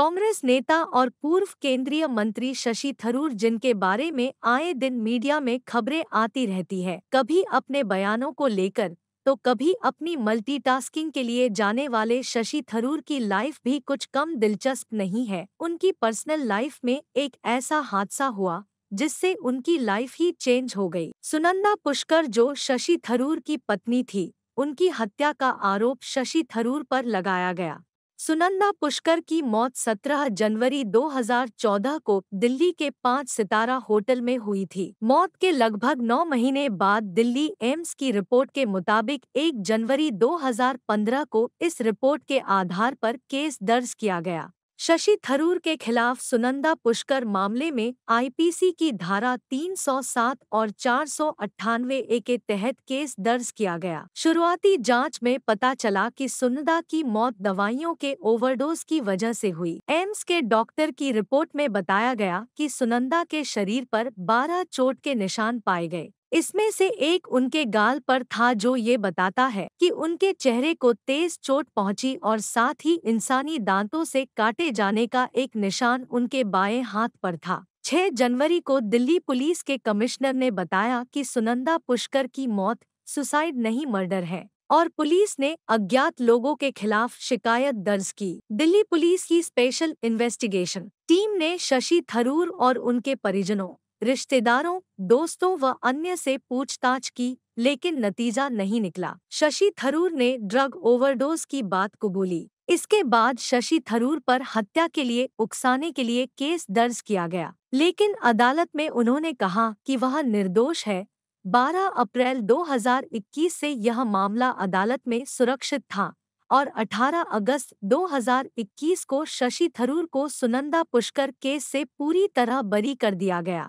कांग्रेस नेता और पूर्व केंद्रीय मंत्री शशि थरूर जिनके बारे में आए दिन मीडिया में खबरें आती रहती है कभी अपने बयानों को लेकर तो कभी अपनी मल्टीटास्किंग के लिए जाने वाले शशि थरूर की लाइफ भी कुछ कम दिलचस्प नहीं है उनकी पर्सनल लाइफ में एक ऐसा हादसा हुआ जिससे उनकी लाइफ ही चेंज हो गई सुनंदा पुष्कर जो शशि थरूर की पत्नी थी उनकी हत्या का आरोप शशि थरूर पर लगाया गया सुनंदा पुष्कर की मौत 17 जनवरी 2014 को दिल्ली के पांच सितारा होटल में हुई थी मौत के लगभग नौ महीने बाद दिल्ली एम्स की रिपोर्ट के मुताबिक 1 जनवरी 2015 को इस रिपोर्ट के आधार पर केस दर्ज किया गया शशि थरूर के खिलाफ सुनंदा पुष्कर मामले में आईपीसी की धारा 307 और चार सौ ए के तहत केस दर्ज किया गया शुरुआती जांच में पता चला कि सुनंदा की मौत दवाइयों के ओवरडोज की वजह से हुई एम्स के डॉक्टर की रिपोर्ट में बताया गया कि सुनंदा के शरीर पर 12 चोट के निशान पाए गए इसमें से एक उनके गाल पर था जो ये बताता है कि उनके चेहरे को तेज चोट पहुंची और साथ ही इंसानी दांतों से काटे जाने का एक निशान उनके बाएं हाथ पर था 6 जनवरी को दिल्ली पुलिस के कमिश्नर ने बताया कि सुनंदा पुष्कर की मौत सुसाइड नहीं मर्डर है और पुलिस ने अज्ञात लोगों के खिलाफ शिकायत दर्ज की दिल्ली पुलिस की स्पेशल इन्वेस्टिगेशन टीम ने शशि थरूर और उनके परिजनों रिश्तेदारों दोस्तों व अन्य से पूछताछ की लेकिन नतीजा नहीं निकला शशि थरूर ने ड्रग ओवरडोज की बात कबूली इसके बाद शशि थरूर पर हत्या के लिए उकसाने के लिए केस दर्ज किया गया लेकिन अदालत में उन्होंने कहा कि वह निर्दोष है 12 अप्रैल 2021 से यह मामला अदालत में सुरक्षित था और 18 अगस्त 2021 को शशि थरूर को सुनंदा पुष्कर केस से पूरी तरह बरी कर दिया गया